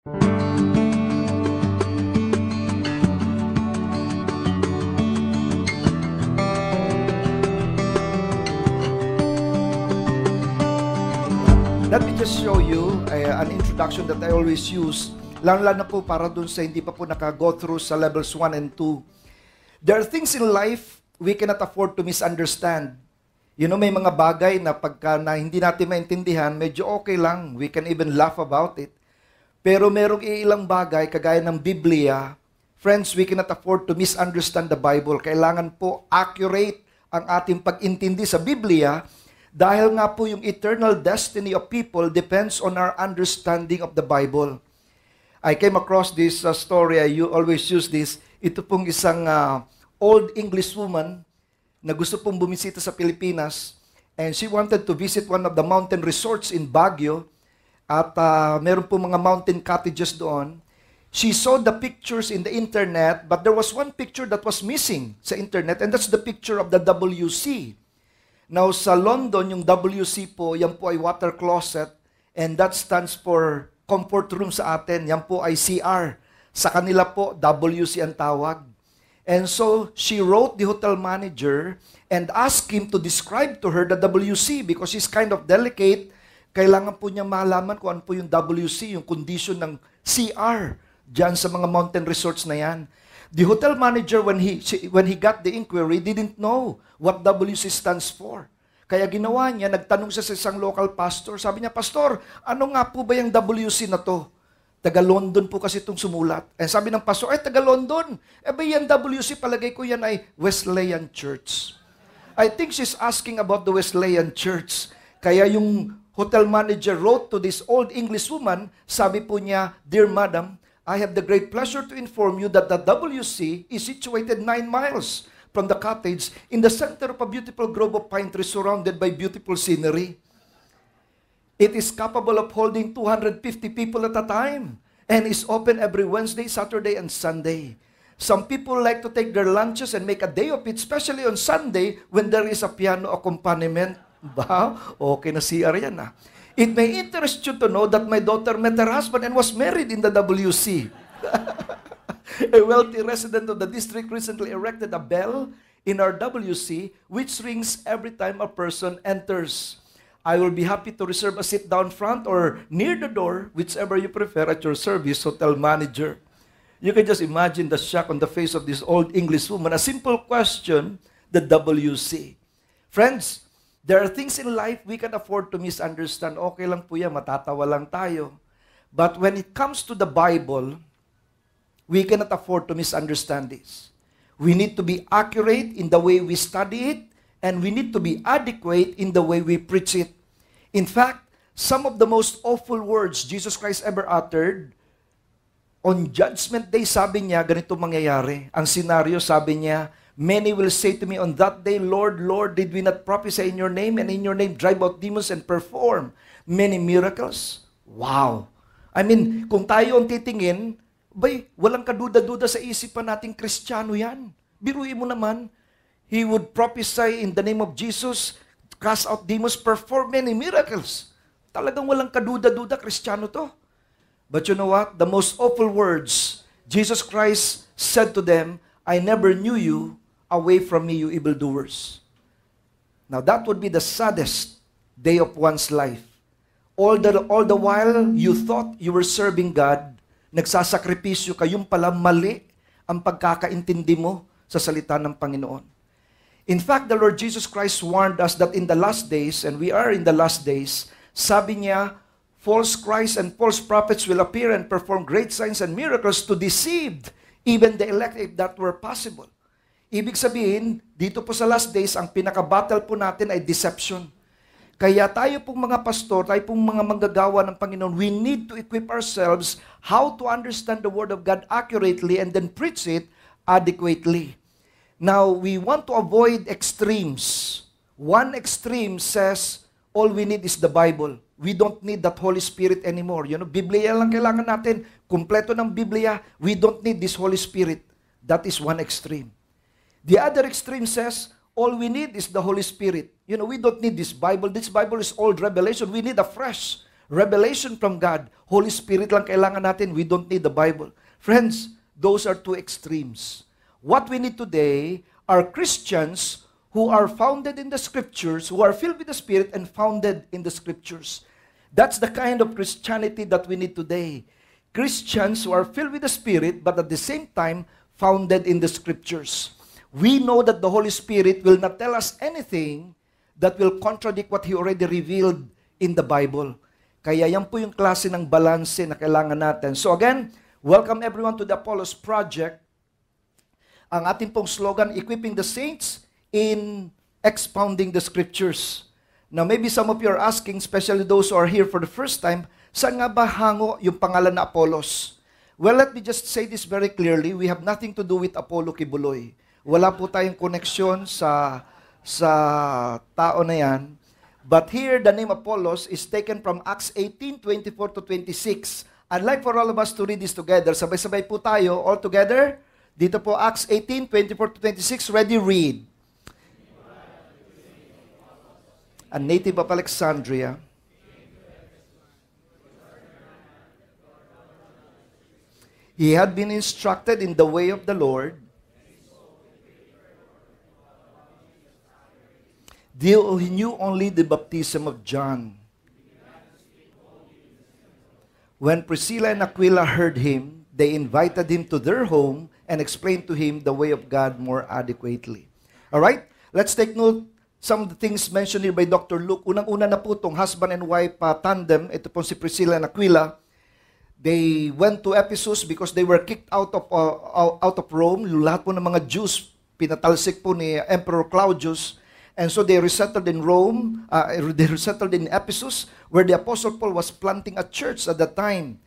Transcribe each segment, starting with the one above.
Let me just show you uh, an introduction that I always use. Lalo-lalo na po para dun sa hindi pa po naka-go through sa levels 1 and 2. There are things in life we cannot afford to misunderstand. You know, may mga bagay na pagka na hindi natin maintindihan, medyo okay lang. We can even laugh about it. Pero merong ilang bagay, kagaya ng Biblia, friends, we cannot afford to misunderstand the Bible. Kailangan po accurate ang ating pag-intindi sa Biblia dahil nga po yung eternal destiny of people depends on our understanding of the Bible. I came across this uh, story, I always use this. Ito pong isang uh, old English woman na gusto pong bumisita sa Pilipinas and she wanted to visit one of the mountain resorts in Baguio at uh, meron po mga mountain cottages doon. She saw the pictures in the internet, but there was one picture that was missing sa internet, and that's the picture of the WC. Now, sa London, yung WC po, yan po ay water closet, and that stands for comfort room sa atin. Yan po ay CR. Sa kanila po, WC ang tawag. And so, she wrote the hotel manager and asked him to describe to her the WC because she's kind of delicate kailangan po niya malaman kung ano po yung WC, yung condition ng CR dyan sa mga mountain resorts na yan. The hotel manager, when he, when he got the inquiry, didn't know what WC stands for. Kaya ginawa niya, nagtanong siya sa isang local pastor. Sabi niya, Pastor, ano nga po ba yung WC na to? Taga London po kasi itong sumulat. Eh, sabi ng pastor, ay taga London. Eh ba yan WC, palagay ko yan ay Wesleyan Church. I think she's asking about the Wesleyan Church. Kaya yung hotel manager wrote to this old English woman, sabi po niya, Dear Madam, I have the great pleasure to inform you that the WC is situated 9 miles from the cottage in the center of a beautiful grove of pine trees surrounded by beautiful scenery. It is capable of holding 250 people at a time and is open every Wednesday, Saturday, and Sunday. Some people like to take their lunches and make a day of it, especially on Sunday when there is a piano accompaniment. Ba, okay na CR yan ah. It may interest you to know that my daughter met her husband and was married in the WC. a wealthy resident of the district recently erected a bell in our WC which rings every time a person enters. I will be happy to reserve a seat down front or near the door, whichever you prefer at your service hotel manager. You can just imagine the shock on the face of this old English woman. A simple question, the WC. Friends, There are things in life we can afford to misunderstand. Okay lang po yan, matatawa lang tayo. But when it comes to the Bible, we cannot afford to misunderstand this. We need to be accurate in the way we study it, and we need to be adequate in the way we preach it. In fact, some of the most awful words Jesus Christ ever uttered, on Judgment Day, sabi niya, ganito mangyayari. Ang scenario, sabi niya, Many will say to me on that day, Lord, Lord, did we not prophesy in your name and in your name drive out demons and perform many miracles? Wow! I mean, kung tayo ang titingin, bay, walang kaduda-duda sa isip pa nating kristyano yan. Biruin mo naman, he would prophesy in the name of Jesus, cast out demons, perform many miracles. Talagang walang kaduda-duda, kristyano to. But you know what? The most awful words, Jesus Christ said to them, I never knew you, Away from me, you evildoers. Now, that would be the saddest day of one's life. All the, all the while you thought you were serving God, nagsasakripisyo ka, yung pala mali ang pagkakaintindi mo sa salita ng Panginoon. In fact, the Lord Jesus Christ warned us that in the last days, and we are in the last days, sabi niya, false Christ and false prophets will appear and perform great signs and miracles to deceive even the elect if that were possible. Ibig sabihin, dito po sa last days, ang pinaka-battle po natin ay deception. Kaya tayo pong mga pastor, tayo pong mga manggagawa ng Panginoon, we need to equip ourselves how to understand the Word of God accurately and then preach it adequately. Now, we want to avoid extremes. One extreme says, all we need is the Bible. We don't need that Holy Spirit anymore. You know, Biblia lang kailangan natin. Kumpleto ng Biblia. We don't need this Holy Spirit. That is one extreme. The other extreme says, all we need is the Holy Spirit. You know, we don't need this Bible. This Bible is old revelation. We need a fresh revelation from God. Holy Spirit lang kailangan natin. We don't need the Bible. Friends, those are two extremes. What we need today are Christians who are founded in the Scriptures, who are filled with the Spirit and founded in the Scriptures. That's the kind of Christianity that we need today. Christians who are filled with the Spirit, but at the same time, founded in the Scriptures we know that the Holy Spirit will not tell us anything that will contradict what He already revealed in the Bible. Kaya yan po yung klase ng balanse na kailangan natin. So again, welcome everyone to the Apollos Project. Ang ating pong slogan, Equipping the Saints in Expounding the Scriptures. Now maybe some of you are asking, especially those who are here for the first time, saan nga ba hango yung pangalan na Apollos? Well, let me just say this very clearly. We have nothing to do with Apollo Kibuloy. Wala po tayong connection sa sa tao na yan. But here, the name Apollos is taken from Acts 18:24 to 26. I'd like for all of us to read this together. Sabay-sabay po tayo, all together. Dito po, Acts 18, 24 to 26. Ready, read. A native of Alexandria, he had been instructed in the way of the Lord, They knew only the baptism of John. When Priscilla and Aquila heard him, they invited him to their home and explained to him the way of God more adequately. All right? Let's take note some of the things mentioned here by Dr. Luke. Unang-una na po itong husband and wife uh, tandem. Ito po si Priscilla and Aquila. They went to Ephesus because they were kicked out of uh, out of Rome. Lahat po ng mga Jews pinatalsik po ni Emperor Claudius And so they resettled in Rome, uh, they resettled in Ephesus, where the Apostle Paul was planting a church at that time.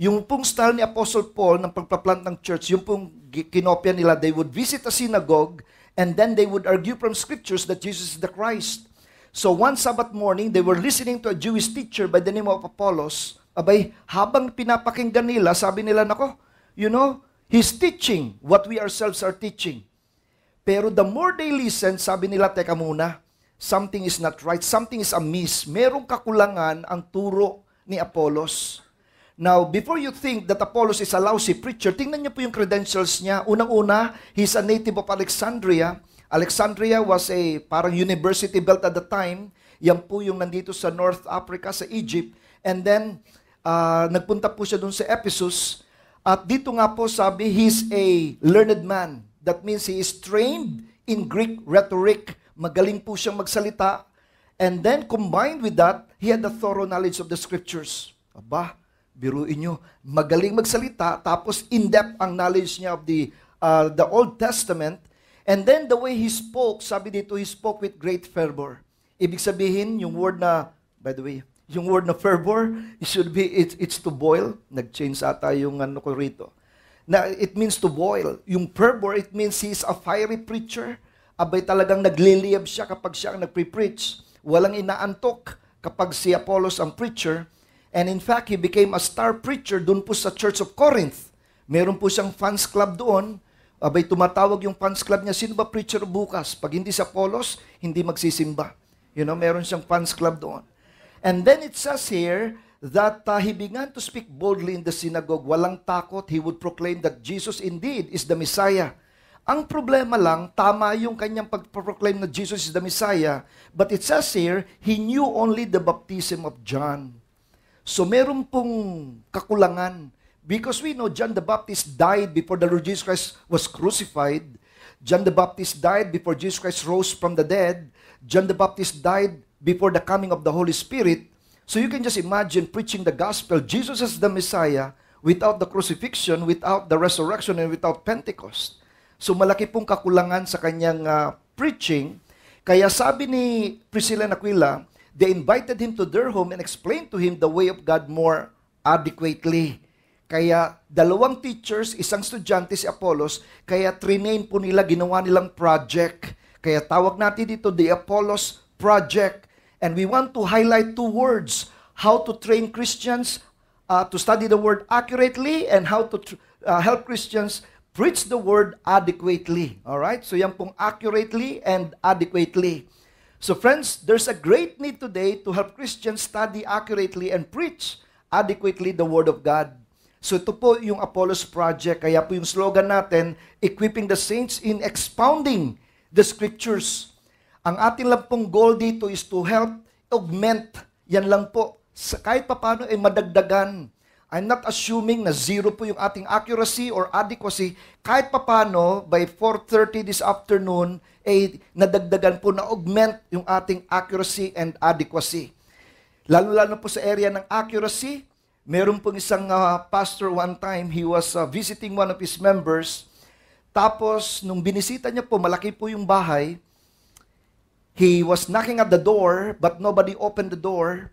Yung pong style ni Apostle Paul ng pagpaplant ng church, yung pong kinopya nila, they would visit a synagogue, and then they would argue from scriptures that Jesus is the Christ. So one Sabbath morning, they were listening to a Jewish teacher by the name of Apollos. Abay, habang pinapakinggan nila, sabi nila, nako, you know, he's teaching what we ourselves are teaching. Pero the more they listen, sabi nila, teka muna, something is not right, something is amiss. Merong kakulangan ang turo ni Apollos. Now, before you think that Apollos is a lousy preacher, tingnan niyo po yung credentials niya. Unang-una, he's a native of Alexandria. Alexandria was a parang university belt at the time. Yan po yung nandito sa North Africa, sa Egypt. And then, uh, nagpunta po siya doon sa Ephesus. At dito nga po sabi, he's a learned man. That means he is trained in Greek rhetoric. Magaling po siyang magsalita. And then combined with that, he had a thorough knowledge of the scriptures. Aba, biruin nyo. Magaling magsalita, tapos in-depth ang knowledge niya of the, uh, the Old Testament. And then the way he spoke, sabi dito, he spoke with great fervor. Ibig sabihin, yung word na, by the way, yung word na fervor, it should be, it, it's to boil. Nag-change ata yung ano ko rito na it means to boil. Yung fervor, it means he's a fiery preacher. Abay talagang nagliliyab siya kapag siya ang nagpre-preach. Walang inaantok kapag si Apollos ang preacher. And in fact, he became a star preacher doon po sa Church of Corinth. Meron po siyang fans club doon. Abay tumatawag yung fans club niya, sino ba preacher bukas? Pag hindi si Apollos, hindi magsisimba. You know, meron siyang fans club doon. And then it says here, that uh, he began to speak boldly in the synagogue. Walang takot, he would proclaim that Jesus indeed is the Messiah. Ang problema lang, tama yung kanyang pagproclaim na Jesus is the Messiah, but it says here, he knew only the baptism of John. So meron pong kakulangan. Because we know John the Baptist died before the Lord Jesus Christ was crucified. John the Baptist died before Jesus Christ rose from the dead. John the Baptist died before the coming of the Holy Spirit. So you can just imagine preaching the gospel, Jesus is the Messiah, without the crucifixion, without the resurrection, and without Pentecost. So malaki pong kakulangan sa kanyang uh, preaching. Kaya sabi ni Priscilla and Aquila, they invited him to their home and explained to him the way of God more adequately. Kaya dalawang teachers, isang estudyante si Apollos, kaya triname po nila, ginawa nilang project. Kaya tawag natin dito the Apollos Project And we want to highlight two words how to train Christians uh, to study the word accurately and how to tr- uh, help Christians preach the word adequately. All right? So yan pong accurately and adequately. So friends, there's a great need today to help Christians study accurately and preach adequately the word of God. So ito po yung Apollos Project. Kaya po yung slogan natin, Equipping the Saints in Expounding the Scriptures. Ang ating lang pong goal dito is to help augment. Yan lang po. Sa kahit papano ay madagdagan. I'm not assuming na zero po yung ating accuracy or adequacy. Kahit papano, by 4.30 this afternoon, ay nadagdagan po na augment yung ating accuracy and adequacy. Lalo-lalo po sa area ng accuracy, meron pong isang uh, pastor one time, he was uh, visiting one of his members. Tapos, nung binisita niya po, malaki po yung bahay, he was knocking at the door, but nobody opened the door.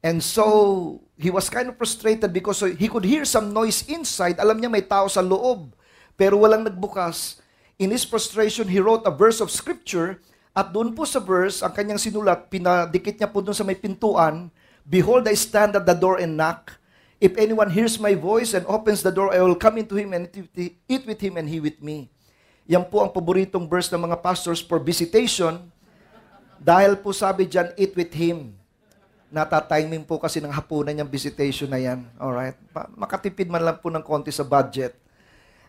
And so, he was kind of frustrated because he could hear some noise inside. Alam niya may tao sa loob, pero walang nagbukas. In his frustration, he wrote a verse of scripture at doon po sa verse, ang kanyang sinulat, pinadikit niya po doon sa may pintuan, Behold, I stand at the door and knock. If anyone hears my voice and opens the door, I will come into him and eat with him and he with me. Yan po ang paboritong verse ng mga pastors for visitation dahil po sabi dyan, eat with him. Natatiming po kasi ng hapunan yung visitation na yan. Alright? Makatipid man lang po ng konti sa budget.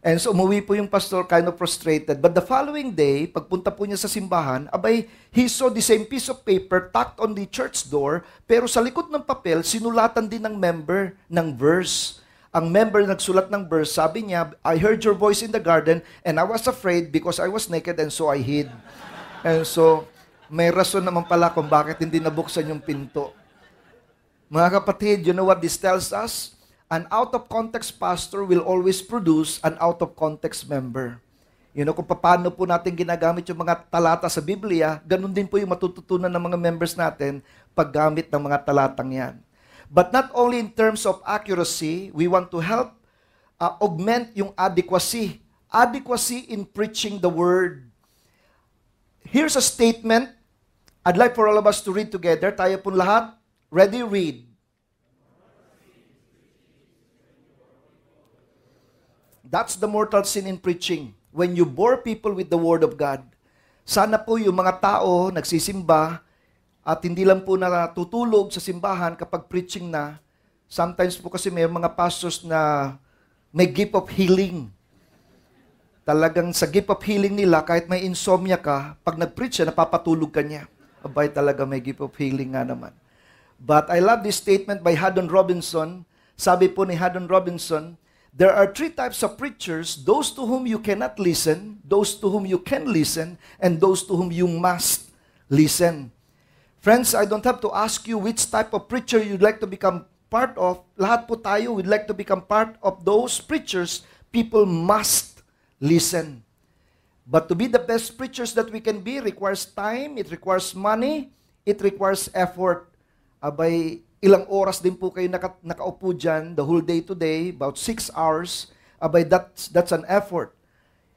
And so umuwi po yung pastor kind of frustrated. But the following day, pagpunta po niya sa simbahan, abay, he saw the same piece of paper tucked on the church door, pero sa likod ng papel, sinulatan din ng member ng verse. Ang member nagsulat ng verse, sabi niya, I heard your voice in the garden, and I was afraid because I was naked, and so I hid. And so, may rason naman pala kung bakit hindi nabuksan yung pinto. Mga kapatid, you know what this tells us? An out of context pastor will always produce an out of context member. You know, kung paano po natin ginagamit yung mga talata sa Biblia, ganun din po yung matututunan ng mga members natin paggamit ng mga talatang yan. But not only in terms of accuracy, we want to help uh, augment yung adequacy. Adequacy in preaching the word. Here's a statement I'd like for all of us to read together. Tayo pong lahat. Ready, read. That's the mortal sin in preaching. When you bore people with the Word of God, sana po yung mga tao nagsisimba at hindi lang po natutulog sa simbahan kapag preaching na. Sometimes po kasi may mga pastors na may gift of healing. Talagang sa gift of healing nila, kahit may insomnia ka, pag nag-preach siya, napapatulog ka niya. Abay talaga may gift of healing nga naman. But I love this statement by Haddon Robinson. Sabi po ni Haddon Robinson, There are three types of preachers, those to whom you cannot listen, those to whom you can listen, and those to whom you must listen. Friends, I don't have to ask you which type of preacher you'd like to become part of. Lahat po tayo would like to become part of those preachers people must listen. But to be the best preachers that we can be requires time, it requires money, it requires effort. Abay, ilang oras din po kayo naka, nakaupo dyan, the whole day today, about six hours. Abay, that's, that's an effort.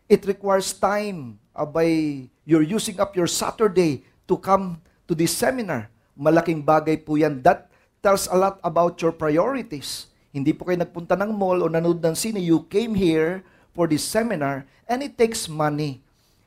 It requires time. Abay, you're using up your Saturday to come to this seminar. Malaking bagay po yan. That tells a lot about your priorities. Hindi po kayo nagpunta ng mall o nanood ng sine. You came here for this seminar and it takes money.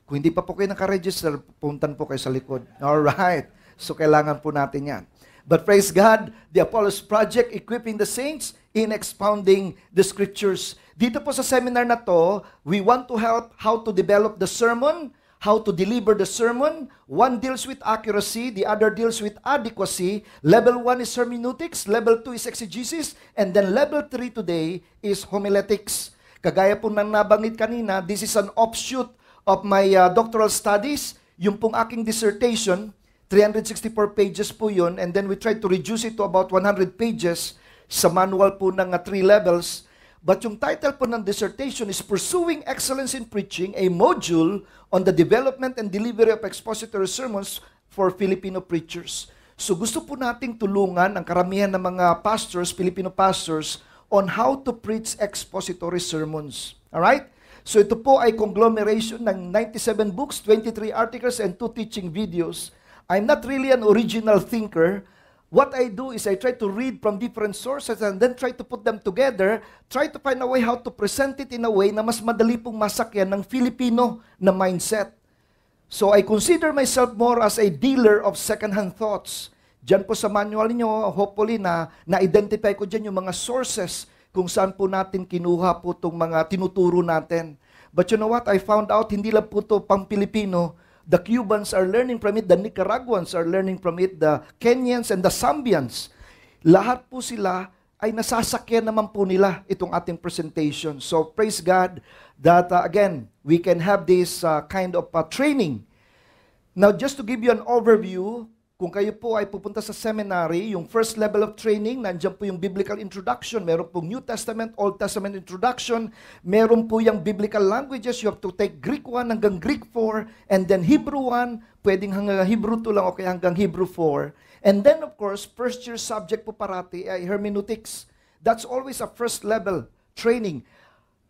Kung hindi pa po kayo nakaregister, puntan po kayo sa likod. Alright. So kailangan po natin yan. But praise God, the Apollos Project, equipping the saints in expounding the scriptures. Dito po sa seminar na to, we want to help how to develop the sermon, how to deliver the sermon. One deals with accuracy, the other deals with adequacy. Level 1 is hermeneutics, level 2 is exegesis, and then level 3 today is homiletics. Kagaya po nang nabanggit kanina, this is an offshoot of my uh, doctoral studies. Yung pong aking dissertation, 364 pages po yun. And then we tried to reduce it to about 100 pages sa manual po ng uh, three levels. But yung title po ng dissertation is Pursuing Excellence in Preaching, a module on the development and delivery of expository sermons for Filipino preachers. So gusto po nating tulungan ang karamihan ng mga pastors, Filipino pastors, on how to preach expository sermons. All right? So ito po ay conglomeration ng 97 books, 23 articles, and 2 teaching videos. I'm not really an original thinker. What I do is I try to read from different sources and then try to put them together, try to find a way how to present it in a way na mas madali pong masakyan ng Filipino na mindset. So I consider myself more as a dealer of second-hand thoughts. Diyan po sa manual niyo, hopefully na na-identify ko diyan yung mga sources kung saan po natin kinuha po itong mga tinuturo natin. But you know what? I found out, hindi lang po ito pang Pilipino. The Cubans are learning from it, the Nicaraguans are learning from it, the Kenyans and the Zambians. Lahat po sila ay nasasakyan naman po nila itong ating presentation. So praise God that uh, again, we can have this uh, kind of uh, training. Now just to give you an overview, kung kayo po ay pupunta sa seminary, yung first level of training, nandiyan po yung biblical introduction, meron pong New Testament, Old Testament introduction, meron po yung biblical languages, you have to take Greek 1 hanggang Greek 4, and then Hebrew 1, pwedeng hanggang Hebrew 2 lang, okay, hanggang Hebrew 4. And then of course, first year subject po parati ay hermeneutics. That's always a first level training.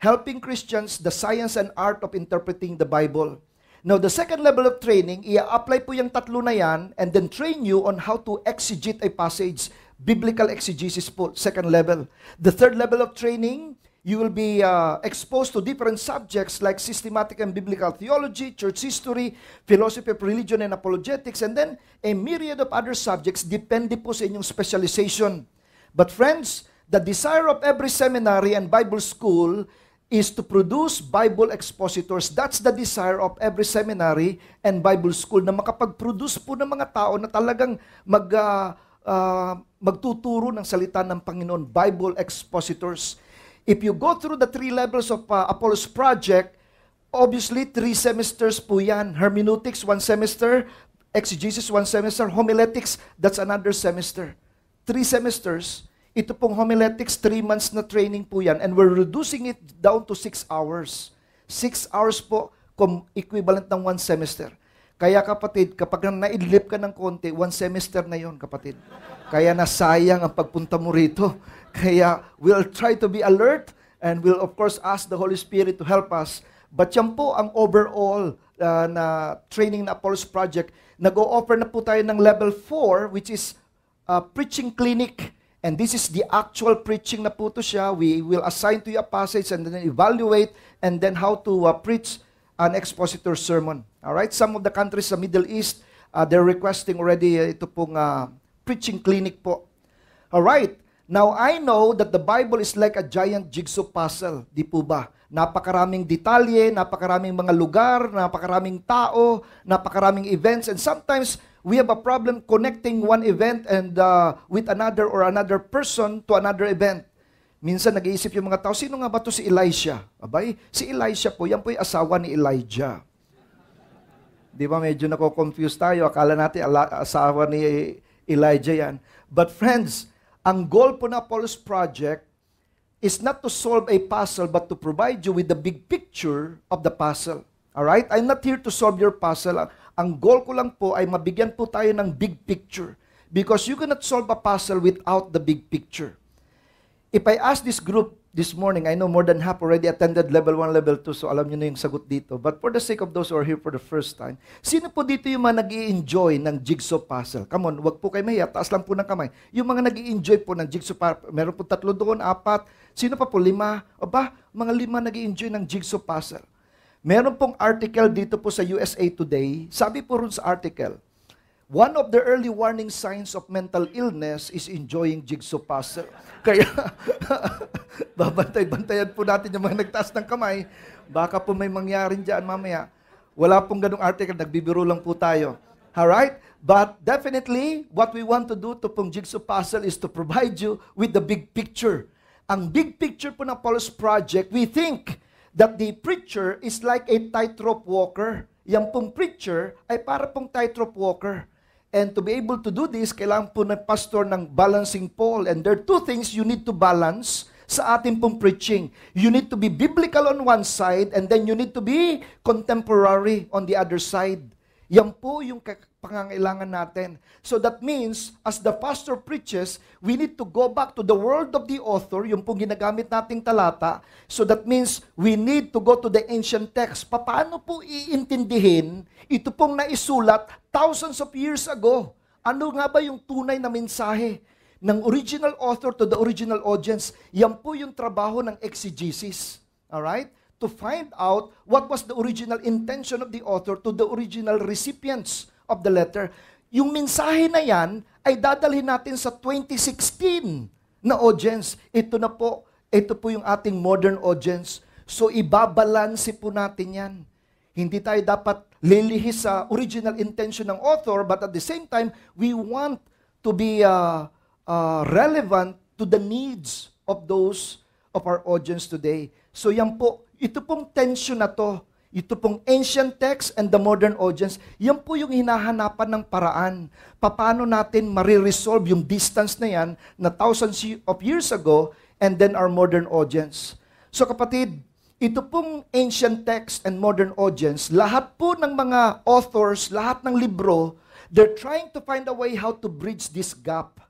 Helping Christians the science and art of interpreting the Bible. Now, the second level of training, i-apply po yung tatlo na yan and then train you on how to exegete a passage. Biblical exegesis po, second level. The third level of training, you will be uh, exposed to different subjects like systematic and biblical theology, church history, philosophy of religion and apologetics, and then a myriad of other subjects depende po sa inyong specialization. But friends, the desire of every seminary and Bible school is to produce Bible expositors. That's the desire of every seminary and Bible school na makapag-produce po ng mga tao na talagang mag, uh, uh, magtuturo ng salita ng Panginoon, Bible expositors. If you go through the three levels of uh, Apollos Project, obviously three semesters po yan. Hermeneutics, one semester. Exegesis, one semester. Homiletics, that's another semester. Three semesters ito pong homiletics, 3 months na training po yan. And we're reducing it down to 6 hours. 6 hours po, equivalent ng one semester. Kaya kapatid, kapag nailip ka ng konti, one semester na yon kapatid. Kaya nasayang ang pagpunta mo rito. Kaya we'll try to be alert and we'll of course ask the Holy Spirit to help us. But yan po ang overall uh, na training na Apollos Project. Nag-o-offer na po tayo ng level 4 which is uh, preaching clinic And this is the actual preaching na po to siya. We will assign to you a passage and then evaluate and then how to uh, preach an expositor sermon. All right? Some of the countries sa Middle East, uh, they're requesting already uh, ito pong uh, preaching clinic po. All right. Now I know that the Bible is like a giant jigsaw puzzle, di po ba? Napakaraming detalye, napakaraming mga lugar, napakaraming tao, napakaraming events and sometimes we have a problem connecting one event and uh, with another or another person to another event. Minsan nag-iisip yung mga tao, sino nga ba to si Elisha? Abay, si Elisha po, yan po yung asawa ni Elijah. Di ba medyo nako-confuse tayo, akala natin asawa ni Elijah yan. But friends, ang goal po na Paul's project is not to solve a puzzle but to provide you with the big picture of the puzzle. All right? I'm not here to solve your puzzle. Ang goal ko lang po ay mabigyan po tayo ng big picture. Because you cannot solve a puzzle without the big picture. If I ask this group this morning, I know more than half already attended level 1, level 2, so alam nyo na yung sagot dito. But for the sake of those who are here for the first time, sino po dito yung mga nag enjoy ng jigsaw puzzle? Come on, wag po kayo mahiya, taas lang po ng kamay. Yung mga nag enjoy po ng jigsaw puzzle, meron po tatlo doon, apat, sino pa po, lima? O ba, mga lima nag enjoy ng jigsaw puzzle. Meron pong article dito po sa USA Today. Sabi po rin sa article, One of the early warning signs of mental illness is enjoying jigsaw puzzle. Kaya, babantay-bantayan po natin yung mga nagtaas ng kamay. Baka po may mangyaring dyan mamaya. Wala pong ganong article, nagbibiro lang po tayo. Alright? But definitely, what we want to do to pong jigsaw puzzle is to provide you with the big picture. Ang big picture po ng Paul's Project, we think that the preacher is like a tightrope walker. Yang pong preacher ay para pong tightrope walker. And to be able to do this, kailangan po ng pastor ng balancing pole. And there are two things you need to balance sa ating pong preaching. You need to be biblical on one side and then you need to be contemporary on the other side. Yan po yung pangangailangan natin. So that means, as the pastor preaches, we need to go back to the world of the author, yung pong ginagamit nating talata. So that means, we need to go to the ancient text. Paano po iintindihin ito pong naisulat thousands of years ago? Ano nga ba yung tunay na mensahe? ng original author to the original audience, yan po yung trabaho ng exegesis. Alright? To find out what was the original intention of the author to the original recipients of the letter. Yung mensahe na yan ay dadalhin natin sa 2016 na audience. Ito na po, ito po yung ating modern audience. So ibabalansi po natin yan. Hindi tayo dapat lilihis sa original intention ng author, but at the same time, we want to be uh, uh, relevant to the needs of those of our audience today. So yan po, ito pong tension na to ito pong ancient text and the modern audience, yan po yung hinahanapan ng paraan. Paano natin mariresolve yung distance na yan na thousands of years ago and then our modern audience. So kapatid, ito pong ancient text and modern audience, lahat po ng mga authors, lahat ng libro, they're trying to find a way how to bridge this gap.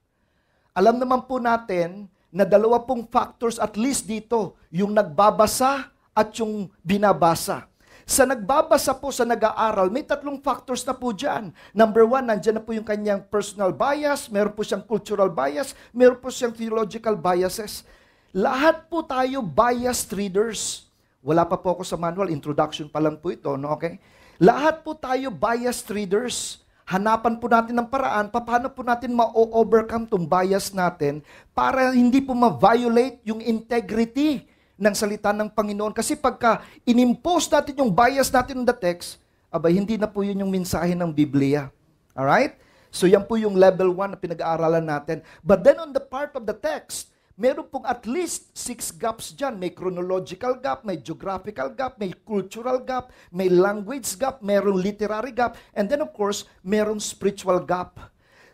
Alam naman po natin na dalawa pong factors at least dito, yung nagbabasa at yung binabasa. Sa nagbabasa po, sa nag-aaral, may tatlong factors na po dyan. Number one, nandyan na po yung kanyang personal bias, meron po siyang cultural bias, meron po siyang theological biases. Lahat po tayo biased readers. Wala pa po ako sa manual, introduction pa lang po ito, no? okay? Lahat po tayo biased readers. Hanapan po natin ng paraan paano po natin ma-overcome tong bias natin para hindi po ma-violate yung integrity ng salita ng Panginoon. Kasi pagka inimpose natin yung bias natin on the text, abay, hindi na po yun yung mensahe ng Biblia. Alright? So yan po yung level 1 na pinag-aaralan natin. But then on the part of the text, meron pong at least six gaps dyan. May chronological gap, may geographical gap, may cultural gap, may language gap, merong literary gap, and then of course, merong spiritual gap.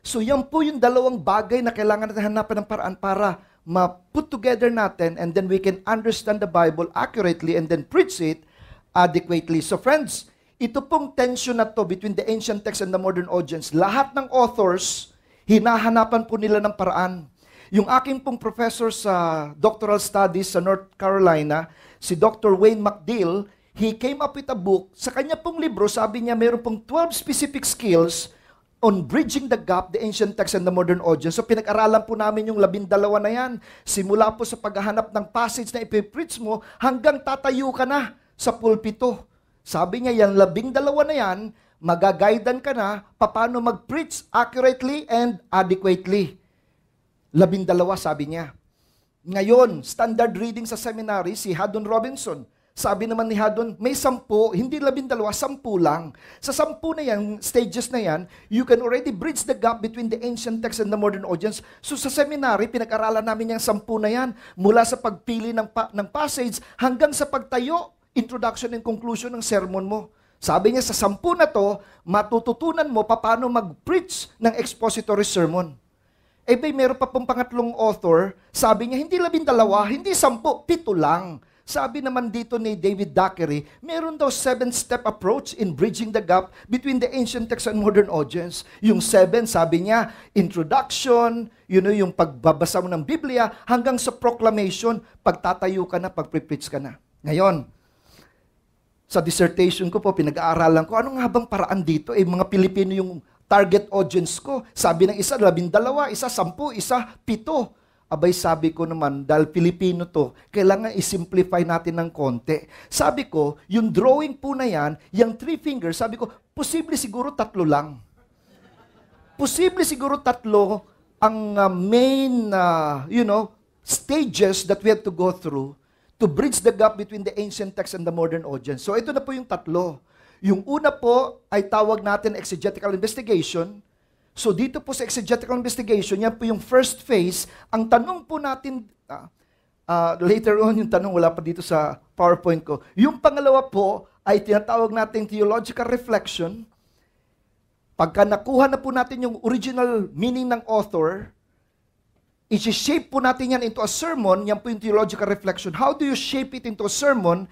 So yan po yung dalawang bagay na kailangan natin hanapan ng paraan para ma-put together natin and then we can understand the Bible accurately and then preach it adequately. So friends, ito pong tension na to between the ancient text and the modern audience, lahat ng authors, hinahanapan po nila ng paraan. Yung aking pong professor sa doctoral studies sa North Carolina, si Dr. Wayne McDill, he came up with a book. Sa kanya pong libro, sabi niya, mayroon pong 12 specific skills on Bridging the Gap, the Ancient Text and the Modern Audience. So pinag-aralan po namin yung labindalawa na yan. Simula po sa paghahanap ng passage na ipipreach mo hanggang tatayo ka na sa pulpito. Sabi niya yan, labindalawa na yan, magagaidan ka na paano mag-preach accurately and adequately. Labindalawa, sabi niya. Ngayon, standard reading sa seminary, si Haddon Robinson, sabi naman ni Hadon, may sampu, hindi labindalawa, sampu lang. Sa sampu na yan, stages na yan, you can already bridge the gap between the ancient text and the modern audience. So sa seminary, pinag-aralan namin yung sampu na yan. Mula sa pagpili ng, pa- ng passage hanggang sa pagtayo, introduction and conclusion ng sermon mo. Sabi niya, sa sampu na to, matututunan mo paano mag-preach ng expository sermon. Eh, may meron pa pong pangatlong author, sabi niya, hindi labindalawa, hindi sampu, pito lang. Sabi naman dito ni David Dockery, meron daw seven-step approach in bridging the gap between the ancient text and modern audience. Yung seven, sabi niya, introduction, you know, yung pagbabasa mo ng Biblia, hanggang sa proclamation, pagtatayo ka na, pagpre-preach ka na. Ngayon, sa dissertation ko po, pinag-aaralan ko, ano nga bang paraan dito? Eh, mga Pilipino yung target audience ko. Sabi ng isa, labindalawa, isa, sampu, isa, pito. Abay sabi ko naman, dahil Pilipino to, kailangan isimplify natin ng konti. Sabi ko, yung drawing po na yan, yung three fingers, sabi ko, posible siguro tatlo lang. Posible siguro tatlo ang uh, main, uh, you know, stages that we have to go through to bridge the gap between the ancient text and the modern audience. So ito na po yung tatlo. Yung una po ay tawag natin exegetical investigation, So dito po sa exegetical investigation, yan po yung first phase. Ang tanong po natin, uh, uh, later on yung tanong wala pa dito sa PowerPoint ko. Yung pangalawa po ay tinatawag nating theological reflection. Pagka nakuha na po natin yung original meaning ng author, i-shape po natin yan into a sermon, yan po yung theological reflection. How do you shape it into a sermon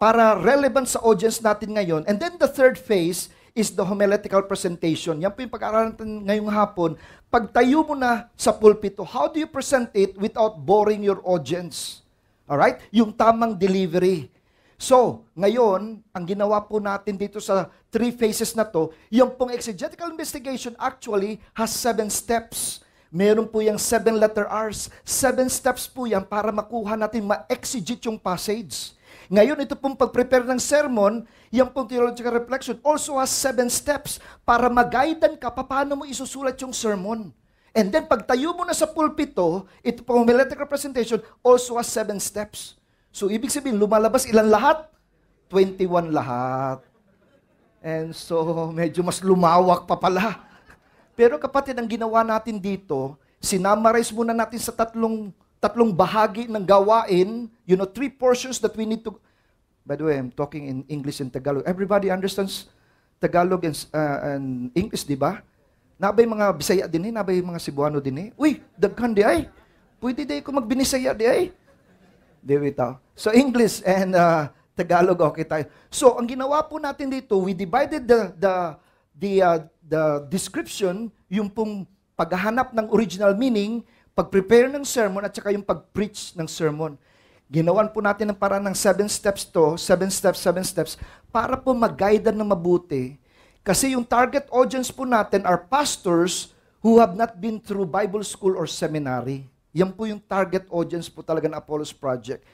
para relevant sa audience natin ngayon? And then the third phase is the homiletical presentation. Yan po yung pag-aaralan natin ngayong hapon. Pagtayo mo na sa pulpito, how do you present it without boring your audience? Alright? Yung tamang delivery. So, ngayon, ang ginawa po natin dito sa three phases na to, yung pong exegetical investigation actually has seven steps. Meron po yung seven letter R's. Seven steps po yan para makuha natin ma-exegete yung passage. Ngayon, ito pong pag-prepare ng sermon, yung pong theological reflection also has seven steps para magaidan ka paano mo isusulat yung sermon. And then, pagtayo mo na sa pulpito, ito pong homiletical presentation also has seven steps. So, ibig sabihin, lumalabas ilan lahat? 21 lahat. And so, medyo mas lumawak pa pala. Pero kapatid, ang ginawa natin dito, sinamarize muna natin sa tatlong tatlong bahagi ng gawain, you know, three portions that we need to... By the way, I'm talking in English and Tagalog. Everybody understands Tagalog and, uh, and English, di ba? Nabay mga Bisaya din eh, nabay mga Cebuano din eh. Uy, dagkan di ay. Pwede di ko magbinisaya di ay. Di ba ah. So English and uh, Tagalog, okay tayo. So ang ginawa po natin dito, we divided the, the, the, uh, the description, yung pong paghahanap ng original meaning, pag-prepare ng sermon at saka yung pag-preach ng sermon. Ginawan po natin ng paraan ng seven steps to, seven steps, seven steps, para po mag-guide na mabuti. Kasi yung target audience po natin are pastors who have not been through Bible school or seminary. Yan po yung target audience po talaga ng Apollos Project.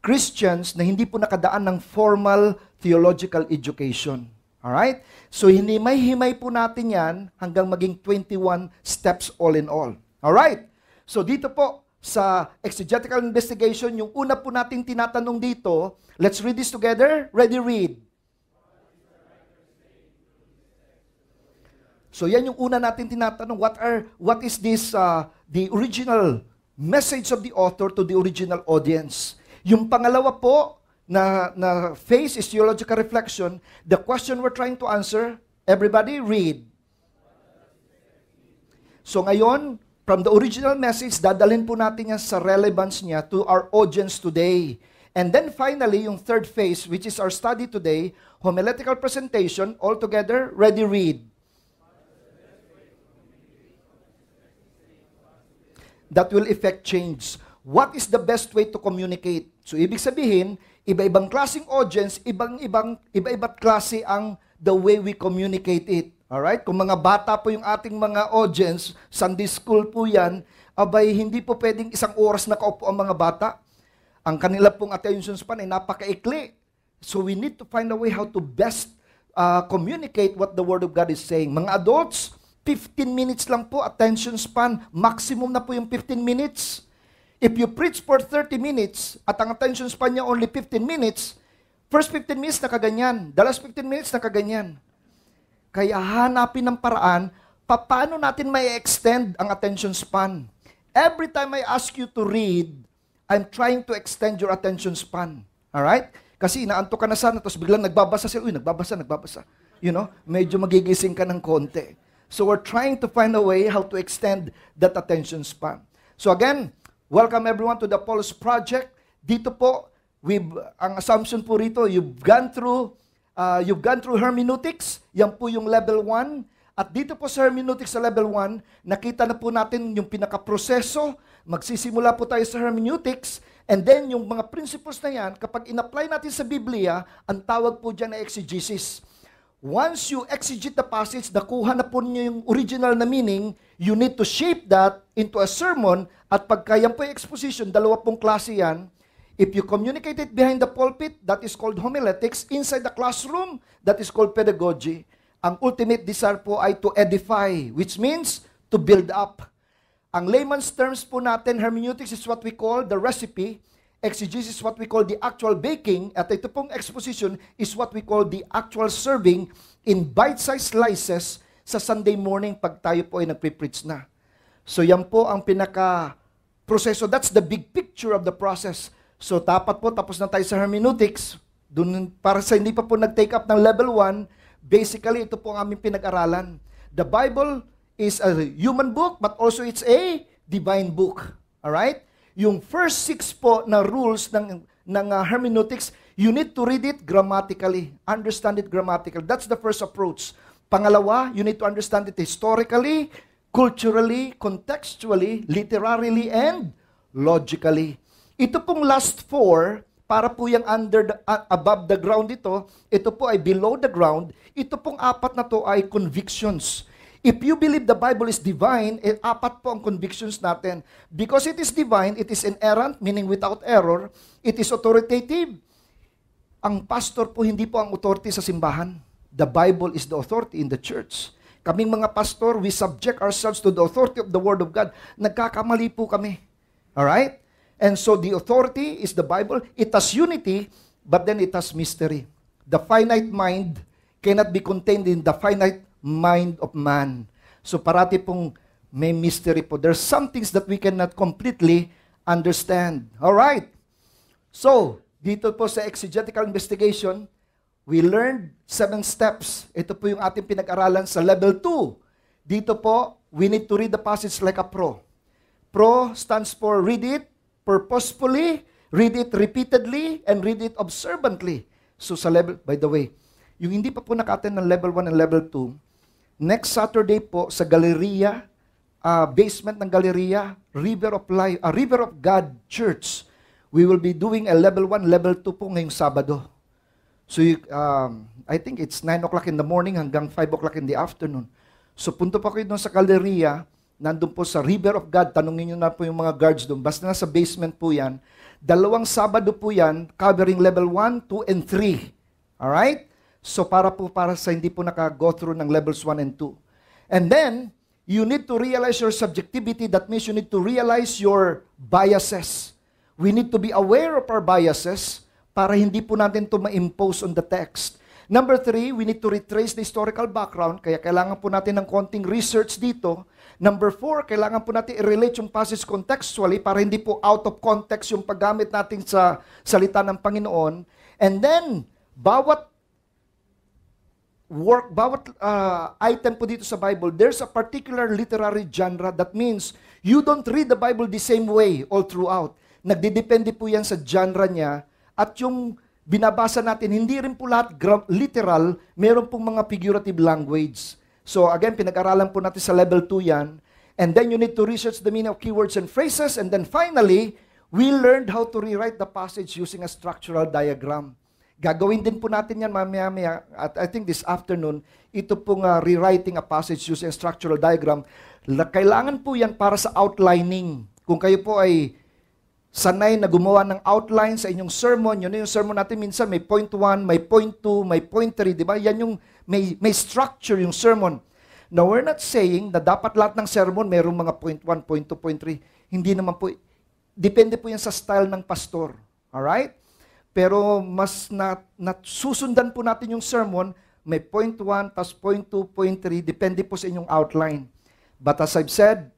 Christians na hindi po nakadaan ng formal theological education. Alright? So, hinimay-himay po natin yan hanggang maging 21 steps all in all. Alright? So dito po, sa exegetical investigation, yung una po natin tinatanong dito, let's read this together. Ready, read. So yan yung una natin tinatanong, what are what is this uh, the original message of the author to the original audience? Yung pangalawa po na na phase is theological reflection, the question we're trying to answer, everybody read. So ngayon, from the original message, dadalhin po natin yan sa relevance niya to our audience today. And then finally, yung third phase, which is our study today, homiletical presentation, all together, ready, read. That will effect change. What is the best way to communicate? So, ibig sabihin, iba-ibang klaseng audience, ibang-ibang, iba-iba't klase ang the way we communicate it. All right? Kung mga bata po yung ating mga audience, Sunday school po yan, abay hindi po pwedeng isang oras nakaupo ang mga bata. Ang kanila pong attention span ay napakaikli. So we need to find a way how to best uh, communicate what the Word of God is saying. Mga adults, 15 minutes lang po attention span. Maximum na po yung 15 minutes. If you preach for 30 minutes at ang attention span niya only 15 minutes, first 15 minutes nakaganyan, the last 15 minutes nakaganyan. Kaya hanapin ng paraan paano natin may extend ang attention span. Every time I ask you to read, I'm trying to extend your attention span. All right? Kasi inaanto ka na sana, tapos biglang nagbabasa siya, uy, nagbabasa, nagbabasa. You know, medyo magigising ka ng konti. So we're trying to find a way how to extend that attention span. So again, welcome everyone to the Paul's Project. Dito po, we've, ang assumption po rito, you've gone through uh, you've gone through hermeneutics, yan po yung level 1. At dito po sa hermeneutics sa level 1, nakita na po natin yung pinaka-proseso. Magsisimula po tayo sa hermeneutics. And then, yung mga principles na yan, kapag inapply natin sa Biblia, ang tawag po dyan ay exegesis. Once you exegete the passage, nakuha na po niyo yung original na meaning, you need to shape that into a sermon. At pagka yan po yung exposition, dalawa pong klase yan, If you communicate it behind the pulpit, that is called homiletics. Inside the classroom, that is called pedagogy. Ang ultimate desire po ay to edify, which means to build up. Ang layman's terms po natin, hermeneutics is what we call the recipe. Exegesis is what we call the actual baking. At ito pong exposition is what we call the actual serving in bite-sized slices sa Sunday morning pag tayo po ay nagpre-preach na. So yan po ang pinaka proseso. That's the big picture of the process. So dapat po tapos na tayo sa hermeneutics. Dun, para sa hindi pa po nag-take up ng level 1, basically ito po ang aming pinag-aralan. The Bible is a human book but also it's a divine book. Alright? Yung first six po na rules ng, ng uh, hermeneutics, you need to read it grammatically. Understand it grammatically. That's the first approach. Pangalawa, you need to understand it historically, culturally, contextually, literarily, and logically. Ito pong last four, para po yung under the, uh, above the ground ito, ito po ay below the ground, ito pong apat na to ay convictions. If you believe the Bible is divine, eh, apat po ang convictions natin. Because it is divine, it is inerrant, meaning without error, it is authoritative. Ang pastor po hindi po ang authority sa simbahan. The Bible is the authority in the church. Kaming mga pastor, we subject ourselves to the authority of the Word of God. Nagkakamali po kami. All right? And so the authority is the Bible. It has unity, but then it has mystery. The finite mind cannot be contained in the finite mind of man. So parati pong may mystery po. There's some things that we cannot completely understand. All right. So, dito po sa exegetical investigation, we learned seven steps. Ito po yung ating pinag-aralan sa level 2. Dito po, we need to read the passage like a pro. Pro stands for read it, purposefully, read it repeatedly, and read it observantly. So sa level, by the way, yung hindi pa po nakaten ng level 1 and level 2, next Saturday po sa Galeria, uh, basement ng Galeria, River of Life, uh, River of God Church, we will be doing a level 1, level 2 po ngayong Sabado. So you, um, I think it's 9 o'clock in the morning hanggang 5 o'clock in the afternoon. So punto pa kayo doon sa Galeria, Nandun po sa River of God, tanungin nyo na po yung mga guards doon. Basta nasa basement po yan. Dalawang Sabado po yan, covering level 1, 2, and 3. Alright? So para po para sa hindi po naka-go through ng levels 1 and 2. And then, you need to realize your subjectivity. That means you need to realize your biases. We need to be aware of our biases para hindi po natin to ma-impose on the text. Number three, we need to retrace the historical background, kaya kailangan po natin ng konting research dito. Number four, kailangan po natin i-relate yung passage contextually para hindi po out of context yung paggamit natin sa salita ng Panginoon. And then, bawat work, bawat uh, item po dito sa Bible, there's a particular literary genre. That means, you don't read the Bible the same way all throughout. Nagdidepende po yan sa genre niya at yung binabasa natin, hindi rin po lahat literal, meron pong mga figurative language. So again, pinag-aralan po natin sa level 2 yan. And then you need to research the meaning of keywords and phrases. And then finally, we learned how to rewrite the passage using a structural diagram. Gagawin din po natin yan mamaya-maya. At I think this afternoon, ito pong uh, rewriting a passage using a structural diagram. Kailangan po yan para sa outlining. Kung kayo po ay sanay na gumawa ng outline sa inyong sermon. Yun yung sermon natin minsan may point 1, may point 2, may point 3, di ba? Yan yung may, may structure yung sermon. Now, we're not saying na dapat lahat ng sermon mayroong mga point 1, point 2, point 3. Hindi naman po. Depende po yan sa style ng pastor. Alright? Pero mas nat, nasusundan po natin yung sermon, may point 1, tas point 2, point 3, depende po sa inyong outline. But as I've said,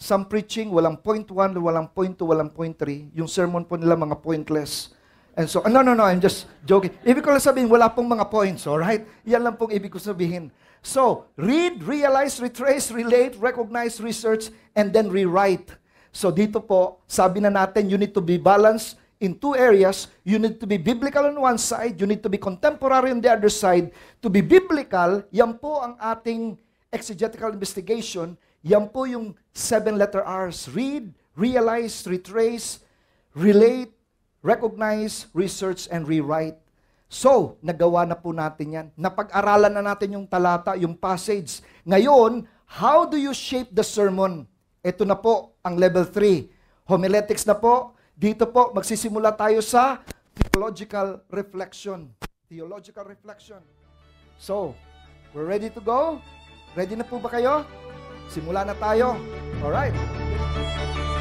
Some preaching, walang point one, walang point two, walang point three. Yung sermon po nila, mga pointless. And so, no, no, no, I'm just joking. Ibig ko lang sabihin, wala pong mga points, alright? Yan lang pong ibig ko sabihin. So, read, realize, retrace, relate, recognize, research, and then rewrite. So dito po, sabi na natin, you need to be balanced in two areas. You need to be biblical on one side, you need to be contemporary on the other side. To be biblical, yan po ang ating exegetical investigation. Yan po yung seven letter R's. Read, realize, retrace, relate, recognize, research, and rewrite. So, nagawa na po natin yan. Napag-aralan na natin yung talata, yung passage. Ngayon, how do you shape the sermon? Ito na po ang level 3. Homiletics na po. Dito po, magsisimula tayo sa theological reflection. Theological reflection. So, we're ready to go? Ready na po ba kayo? Simula na tayo. All right.